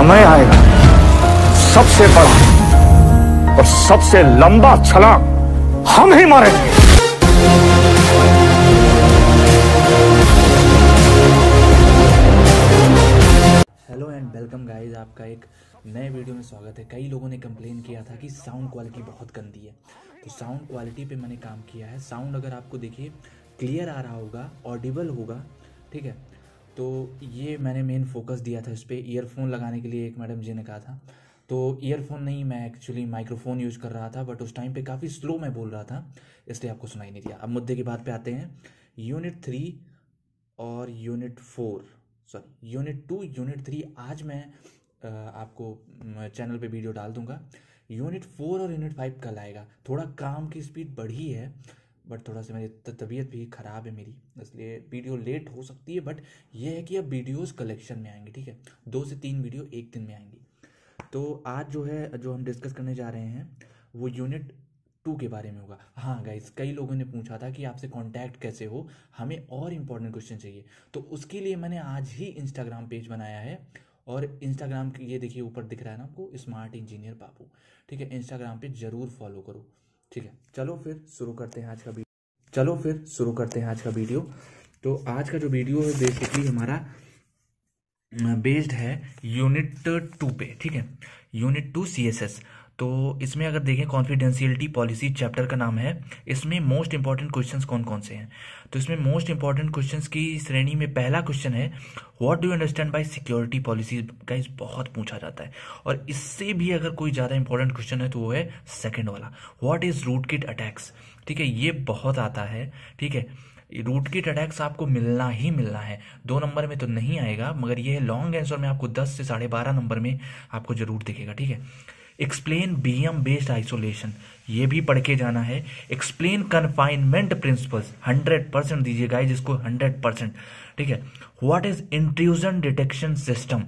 समय आएगा सबसे बड़ा और सबसे लंबा छलांग हम ही मारेंगे हेलो एंड वेलकम गाइस आपका एक नए वीडियो में स्वागत है कई लोगों ने कंप्लेन किया था कि साउंड क्वालिटी बहुत गंदी है तो साउंड क्वालिटी पे मैंने काम किया है साउंड अगर आपको देखिए क्लियर आ रहा होगा ऑडिबल होगा ठीक है तो ये मैंने मेन फोकस दिया था इस पर ईयरफोन लगाने के लिए एक मैडम जी ने कहा था तो ईयरफोन नहीं मैं एक्चुअली माइक्रोफोन यूज कर रहा था बट उस टाइम पे काफ़ी स्लो मैं बोल रहा था इसलिए आपको सुनाई नहीं दिया अब मुद्दे की बात पे आते हैं यूनिट थ्री और unit four sorry unit two unit three आज मैं आपको चैनल पे वीडियो डाल दूंगा यूनिट फोर और यूनिट फाइव कल आएगा थोड़ा काम की स्पीड बढ़ी है बट थोड़ा सा मेरी तबीयत भी ख़राब है मेरी इसलिए वीडियो लेट हो सकती है बट यह है कि अब वीडियोज़ कलेक्शन में आएंगे ठीक है दो से तीन वीडियो एक दिन में आएंगी तो आज जो है जो हम डिस्कस करने जा रहे हैं वो यूनिट टू के बारे में होगा हाँ गाइज कई लोगों ने पूछा था कि आपसे कांटेक्ट कैसे हो हमें और इम्पोर्टेंट क्वेश्चन चाहिए तो उसके लिए मैंने आज ही इंस्टाग्राम पेज बनाया है और इंस्टाग्राम के ये देखिए ऊपर दिख रहा है ना आपको स्मार्ट इंजीनियर बापू ठीक है इंस्टाग्राम पे ज़रूर फॉलो करो ठीक है चलो फिर शुरू करते हैं आज का वीडियो चलो फिर शुरू करते हैं आज का वीडियो तो आज का जो वीडियो है बेसिकली हमारा बेस्ड है यूनिट टू पे ठीक है unit two C S S तो इसमें अगर देखें कॉन्फिडेंशियलिटी पॉलिसी चैप्टर का नाम है इसमें मोस्ट इंपॉर्टेंट क्वेश्चंस कौन कौन से हैं तो इसमें मोस्ट इंपॉर्टेंट क्वेश्चंस की श्रेणी में पहला क्वेश्चन है what do you understand by security policy guys बहुत पूछा जाता है और इससे भी अगर कोई ज़्यादा इंपॉर्टेंट क्वेश्चन है तो वो है सेकेंड वाला what is root kit attacks ठीक है ये बहुत आता है ठीक है रूट किट अटैक्स आपको मिलना ही मिलना है दो नंबर में तो नहीं आएगा मगर ये लॉन्ग आंसर में आपको दस से साढ़े बारह नंबर में आपको जरूर दिखेगा ठीक है एक्सप्लेन बीएम बेस्ड आइसोलेशन ये भी पढ़ के जाना है explain confinement principles hundred percent दीजिए गाइज जिसको हंड्रेड परसेंट ठीक है what is intrusion detection system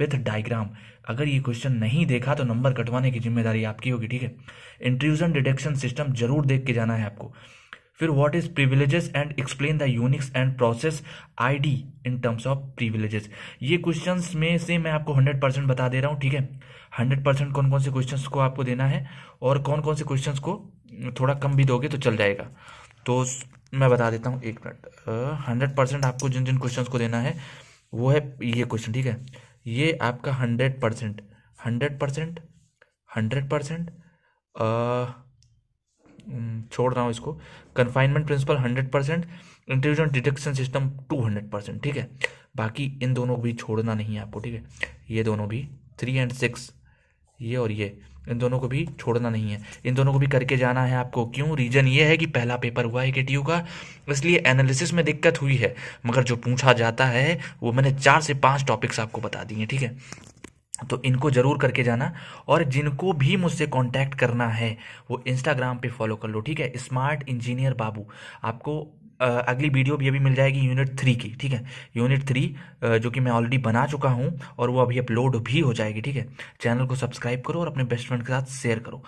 with diagram अगर ये क्वेश्चन नहीं देखा तो नंबर कटवाने की जिम्मेदारी आपकी होगी ठीक है इंट्रूजन डिटेक्शन सिस्टम जरूर देख के जाना है आपको फिर what is privileges and explain the Unix and process ID in terms of privileges ये क्वेश्चंस में से मैं आपको हंड्रेड परसेंट बता दे रहा हूँ ठीक है हंड्रेड परसेंट कौन कौन से क्वेश्चंस को आपको देना है और कौन कौन से क्वेश्चंस को थोड़ा कम भी दोगे तो चल जाएगा तो मैं बता देता हूँ एक मिनट हंड्रेड परसेंट आपको जिन जिन क्वेश्चन को देना है वो है ये क्वेश्चन ठीक है ये आपका hundred percent hundred percent hundred percent hmm, छोड़ रहा हूँ इसको confinement principle hundred percent intelligent detection system two hundred percent ठीक है बाकी इन दोनों को भी छोड़ना नहीं है आपको ठीक है ये दोनों भी थ्री एंड सिक्स ये और ये इन दोनों को भी छोड़ना नहीं है इन दोनों को भी करके जाना है आपको क्यों रीजन ये है कि पहला पेपर हुआ है के का इसलिए एनालिसिस में दिक्कत हुई है मगर जो पूछा जाता है वो मैंने चार से पाँच टॉपिक्स आपको बता दिए ठीक है तो इनको ज़रूर करके जाना और जिनको भी मुझसे कांटेक्ट करना है वो इंस्टाग्राम पे फॉलो कर लो ठीक है स्मार्ट इंजीनियर बाबू आपको अगली वीडियो भी अभी मिल जाएगी यूनिट थ्री की ठीक है यूनिट थ्री जो कि मैं ऑलरेडी बना चुका हूँ और वो अभी अपलोड भी हो जाएगी ठीक है चैनल को सब्सक्राइब करो और अपने बेस्ट फ्रेंड के साथ शेयर करो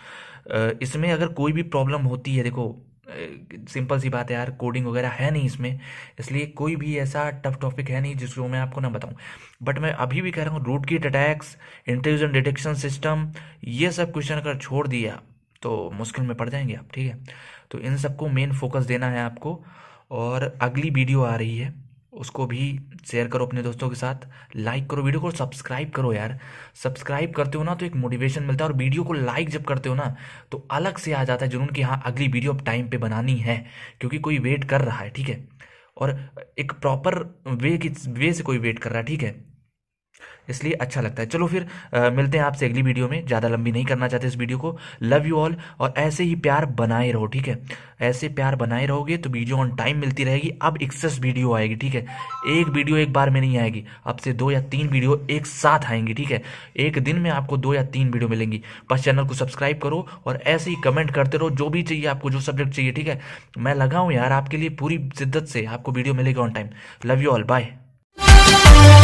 इसमें अगर कोई भी प्रॉब्लम होती है देखो सिंपल सी बात है यार कोडिंग वगैरह है नहीं इसमें इसलिए कोई भी ऐसा टफ टॉपिक है नहीं जिसको मैं आपको ना बताऊं बट मैं अभी भी कह रहा हूँ रूट कीट अटैक्स इंटेलिजेंट डिटेक्शन सिस्टम ये सब क्वेश्चन अगर छोड़ दिया तो मुश्किल में पड़ जाएंगे आप ठीक है तो इन सबको मेन फोकस देना है आपको और अगली वीडियो आ रही है उसको भी शेयर करो अपने दोस्तों के साथ लाइक करो वीडियो को सब्सक्राइब करो यार सब्सक्राइब करते हो ना तो एक मोटिवेशन मिलता है और वीडियो को लाइक जब करते हो ना तो अलग से आ जाता है जुनून कि हाँ अगली वीडियो अब टाइम पे बनानी है क्योंकि कोई वेट कर रहा है ठीक है और एक प्रॉपर वे की वे से कोई वेट कर रहा है ठीक है इसलिए अच्छा लगता है चलो फिर आ, मिलते हैं आपसे अगली वीडियो में ज़्यादा लंबी नहीं करना चाहते इस वीडियो को लव यू ऑल और ऐसे ही प्यार बनाए रहो ठीक है ऐसे प्यार बनाए रहोगे तो वीडियो ऑन टाइम मिलती रहेगी अब एक्सेस वीडियो आएगी ठीक है एक वीडियो एक बार में नहीं आएगी अब से दो या तीन वीडियो एक साथ आएंगी ठीक है एक दिन में आपको दो या तीन वीडियो मिलेंगी बस चैनल को सब्सक्राइब करो और ऐसे ही कमेंट करते रहो जो भी चाहिए आपको जो सब्जेक्ट चाहिए ठीक है मैं लगाऊँ यार आपके लिए पूरी जिद्दत से आपको वीडियो मिलेगी on time love you all bye